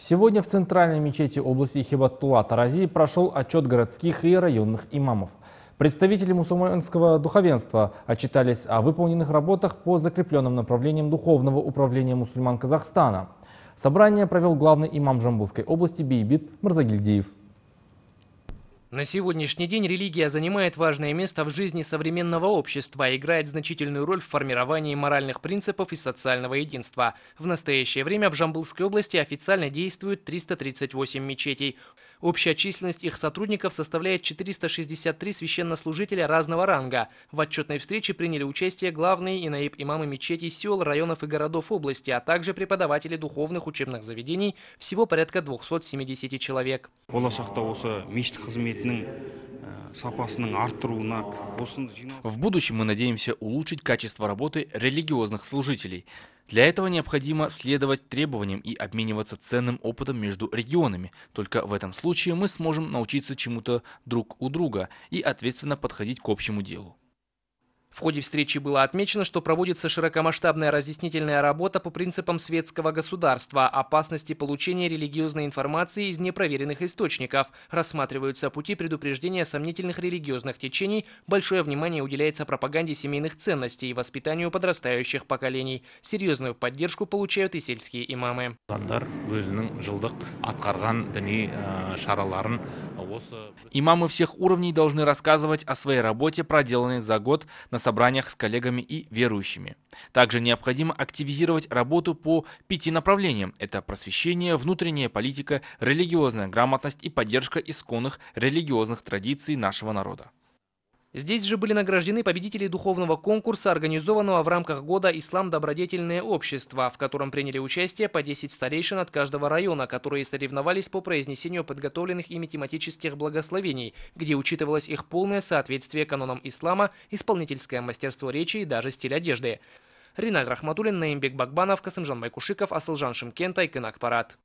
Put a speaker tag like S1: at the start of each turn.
S1: Сегодня в центральной мечети области Хибатула Тарази прошел отчет городских и районных имамов. Представители мусульманского духовенства отчитались о выполненных работах по закрепленным направлениям Духовного управления мусульман Казахстана. Собрание провел главный имам Жамбулской области Бейбит Марзагильдиев.
S2: На сегодняшний день религия занимает важное место в жизни современного общества и играет значительную роль в формировании моральных принципов и социального единства. В настоящее время в Жамбылской области официально действует 338 мечетей. Общая численность их сотрудников составляет 463 священнослужителя разного ранга. В отчетной встрече приняли участие главные и наиб-имамы мечетей сел, районов и городов области, а также преподаватели духовных учебных заведений, всего порядка 270 человек.
S1: В будущем мы надеемся улучшить качество работы религиозных служителей. Для этого необходимо следовать требованиям и обмениваться ценным опытом между регионами. Только в этом случае мы сможем научиться чему-то друг у друга и ответственно подходить к общему делу.
S2: В ходе встречи было отмечено, что проводится широкомасштабная разъяснительная работа по принципам светского государства, опасности получения религиозной информации из непроверенных источников, рассматриваются пути предупреждения сомнительных религиозных течений, большое внимание уделяется пропаганде семейных ценностей и воспитанию подрастающих поколений. Серьезную поддержку получают и сельские имамы. Э,
S1: имамы всех уровней должны рассказывать о своей работе, проделанной за год, на на собраниях с коллегами и верующими. Также необходимо активизировать работу по пяти направлениям. Это просвещение, внутренняя политика, религиозная грамотность и поддержка исконных религиозных традиций нашего народа.
S2: Здесь же были награждены победители духовного конкурса, организованного в рамках года «Ислам – добродетельное общество», в котором приняли участие по 10 старейшин от каждого района, которые соревновались по произнесению подготовленных ими тематических благословений, где учитывалось их полное соответствие канонам ислама, исполнительское мастерство речи и даже стиль одежды. Риналь Рахматуллин, Наимбек Багбанов, Касымжан Майкушиков, Асылжан Шимкента и Кынак Парад.